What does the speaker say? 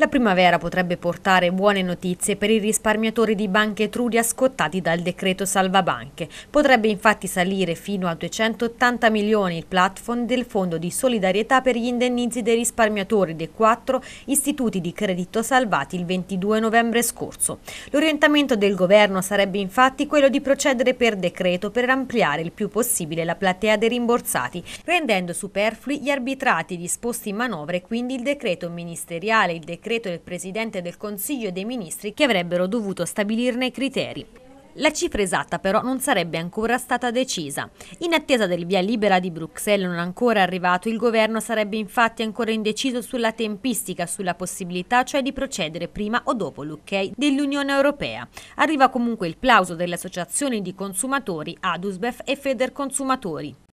La primavera potrebbe portare buone notizie per i risparmiatori di banche Etruria scottati dal decreto salvabanche. Potrebbe infatti salire fino a 280 milioni il platform del Fondo di solidarietà per gli indennizi dei risparmiatori dei quattro istituti di credito salvati il 22 novembre scorso. L'orientamento del governo sarebbe infatti quello di procedere per decreto per ampliare il più possibile la platea dei rimborsati, rendendo superflui gli arbitrati disposti in manovre e quindi il decreto ministeriale, il decreto decreto del Presidente del Consiglio dei Ministri che avrebbero dovuto stabilirne i criteri. La cifra esatta però non sarebbe ancora stata decisa. In attesa del via libera di Bruxelles non ancora arrivato, il governo sarebbe infatti ancora indeciso sulla tempistica, sulla possibilità cioè di procedere prima o dopo l'ok dell'Unione Europea. Arriva comunque il plauso delle associazioni di consumatori Adusbef e Feder Consumatori.